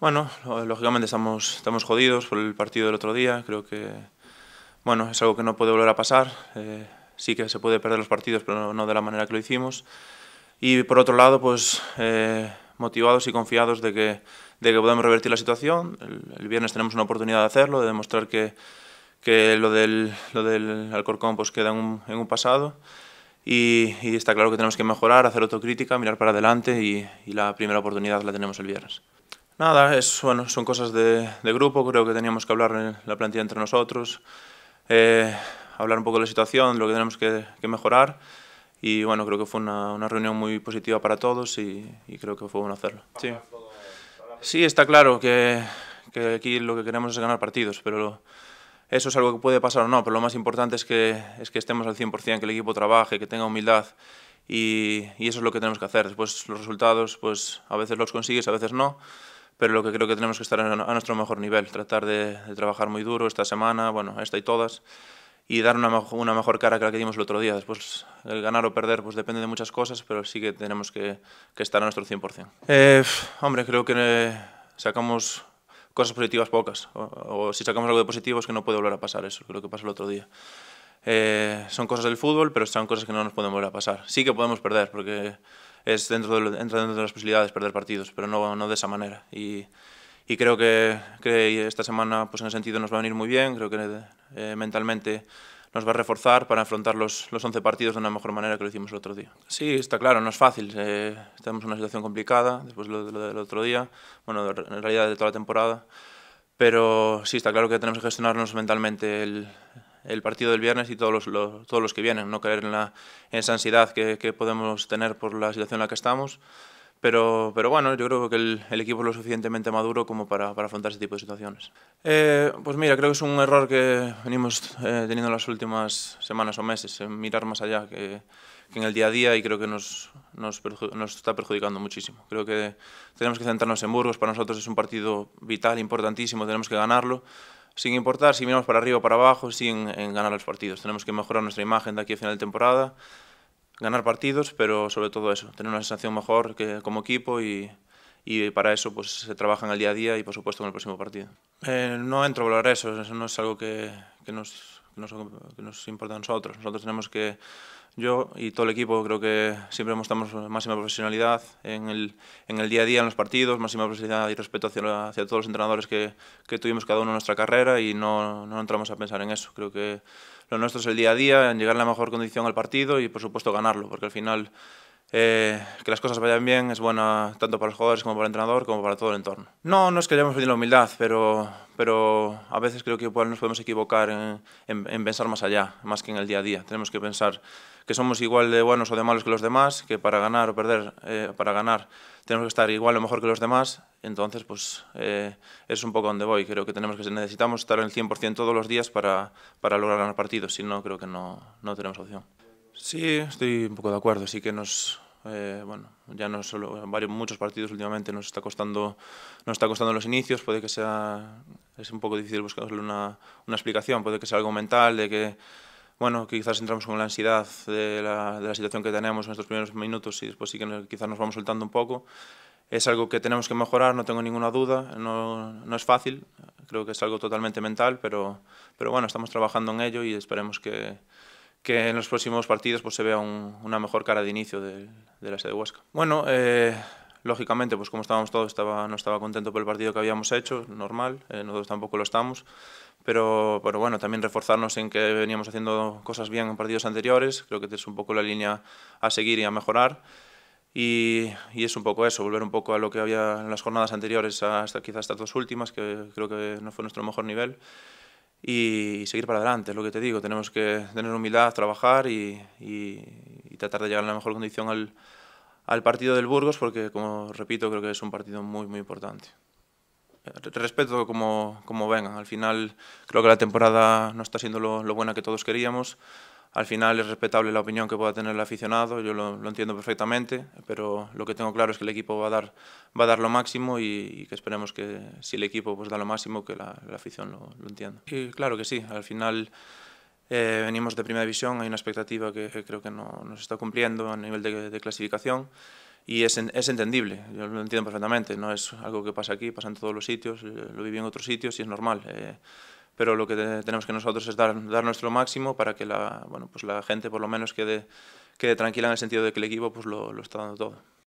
Bueno, lógicamente estamos, estamos jodidos por el partido del otro día. Creo que bueno, es algo que no puede volver a pasar. Eh, sí que se puede perder los partidos, pero no de la manera que lo hicimos. Y por otro lado, pues eh, motivados y confiados de que, de que podemos revertir la situación. El, viernes tenemos una oportunidad de hacerlo, de demostrar que, que lo, del, lo del Alcorcón pues, queda en un, en un pasado. Y, está claro que tenemos que mejorar, hacer autocrítica, mirar para adelante y la primera oportunidad la tenemos el viernes. Nada, es, bueno, son cosas de, de grupo, creo que teníamos que hablar en la plantilla entre nosotros, eh, hablar un poco de la situación, lo que tenemos que, mejorar y bueno, creo que fue una, una reunión muy positiva para todos y, creo que fue bueno hacerlo. Sí, está claro que, que aquí lo que queremos es ganar partidos, pero eso es algo que puede pasar o no, pero lo más importante es que, es que estemos al 100%, que el equipo trabaje, que tenga humildad y, y eso es lo que tenemos que hacer. Después los resultados, pues a veces los consigues, a veces no pero lo que creo que tenemos que estar a nuestro mejor nivel, tratar de, trabajar muy duro esta semana, bueno, esta y todas, y dar una, una, mejor cara que la que dimos el otro día. Después, el ganar o perder pues depende de muchas cosas, pero sí que tenemos que, que estar a nuestro 100%. Eh, hombre, creo que sacamos cosas positivas pocas, o, si sacamos algo de positivo es que no puede volver a pasar eso, lo que pasó el otro día. Eh, son cosas del fútbol, pero son cosas que no nos pueden volver a pasar. Sí que podemos perder, porque es dentro de, entra dentro de las posibilidades perder partidos, pero no, no de esa manera. Y, y creo que, que, esta semana, pues en ese sentido, nos va a venir muy bien, creo que eh, mentalmente nos va a reforzar para afrontar los, los 11 partidos de una mejor manera que lo hicimos el otro día. Sí, está claro, no es fácil. Eh, tenemos una situación complicada después lo del otro día, bueno, en realidad de toda la temporada. Pero sí, está claro que tenemos que gestionarnos mentalmente el, el partido del viernes y todos los, todos los que vienen, no caer en, la, esa ansiedad que, podemos tener por la situación en la que estamos. Pero, pero bueno, yo creo que el, equipo es lo suficientemente maduro como para, para afrontar ese tipo de situaciones. Eh, pues mira, creo que es un error que venimos eh, teniendo las últimas semanas o meses, mirar más allá que, en el día a día y creo que nos, nos, nos está perjudicando muchísimo. Creo que tenemos que centrarnos en Burgos, para nosotros es un partido vital, importantísimo, tenemos que ganarlo sin importar si miramos para arriba o para abajo, sin ganar los partidos. Tenemos que mejorar nuestra imagen de aquí a final de temporada, ganar partidos, pero sobre todo eso, tener una sensación mejor que, como equipo y, para eso pues, se trabaja en el día a día y por supuesto en el próximo partido. Eh, no entro a hablar eso, eso no es algo que, nos nos, importa a nosotros. Nosotros tenemos que yo y todo el equipo creo que siempre mostramos máxima profesionalidad en el, día a día, en los partidos, máxima profesionalidad y respeto hacia, todos los entrenadores que, tuvimos cada uno en nuestra carrera y no, no, entramos a pensar en eso. Creo que lo nuestro es el día a día, en llegar la mejor condición al partido y por supuesto ganarlo, porque al final eh, que las cosas vayan bien es buena tanto para los jugadores como para el entrenador, como para todo el entorno. No, no es que hayamos perdido la humildad, pero, pero a veces creo que nos podemos equivocar en, pensar más allá, más que en el día a día. Tenemos que pensar que somos igual de buenos o de malos que los demás, que para ganar o perder, eh, para ganar tenemos que estar igual o mejor que los demás. Entonces, pues eh, es un poco donde voy. Creo que tenemos que necesitamos estar en el 100% todos los días para, lograr ganar partidos, si no, creo que no tenemos opción. Sí, estoy un poco de acuerdo. Sí que nos, eh, bueno, ya no solo varios, muchos partidos últimamente nos está costando, nos está costando los inicios. Puede que sea es un poco difícil buscarle una, una explicación. Puede que sea algo mental de que bueno, quizás entramos con la ansiedad de la, de la situación que tenemos en estos primeros minutos y después sí que quizás nos vamos soltando un poco. Es algo que tenemos que mejorar, no tengo ninguna duda, no, no es fácil, creo que es algo totalmente mental, pero, pero bueno, estamos trabajando en ello y esperemos que, que en los próximos partidos pues, se vea una mejor cara de inicio de, la sede Huesca. Bueno, eh, lógicamente, pues como estábamos todos, estaba, no estaba contento por el partido que habíamos hecho, normal, eh, nosotros tampoco lo estamos, pero, pero bueno, también reforzarnos en que veníamos haciendo cosas bien en partidos anteriores, creo que es un poco la línea a seguir y a mejorar. Y, y, es un poco eso, volver un poco a lo que había en las jornadas anteriores, hasta quizás estas dos últimas, que creo que no fue nuestro mejor nivel y seguir para adelante, es lo que te digo. Tenemos que tener humildad, trabajar y, y, tratar de llegar en la mejor condición al, al, partido del Burgos, porque, como repito, creo que es un partido muy, muy importante. Eh, respeto como, como vengan. Al final, creo que la temporada no está siendo lo, lo buena que todos queríamos al final es respetable la opinión que pueda tener el aficionado, yo lo, entiendo perfectamente, pero lo que tengo claro es que el equipo va a dar, va a dar lo máximo y, que esperemos que si el equipo pues, da lo máximo, que la, la afición lo, lo, entienda. Y claro que sí, al final eh, venimos de primera división, hay una expectativa que, creo que no, se está cumpliendo a nivel de, clasificación y es, entendible, yo lo entiendo perfectamente, no es algo que pasa aquí, pasa en todos los sitios, eh, lo viví en otros sitios y es normal. Eh, pero lo que tenemos que nosotros es dar, nuestro máximo para que pues la, gente por lo menos quede, quede tranquila en el sentido de que el equipo pues lo está dando todo.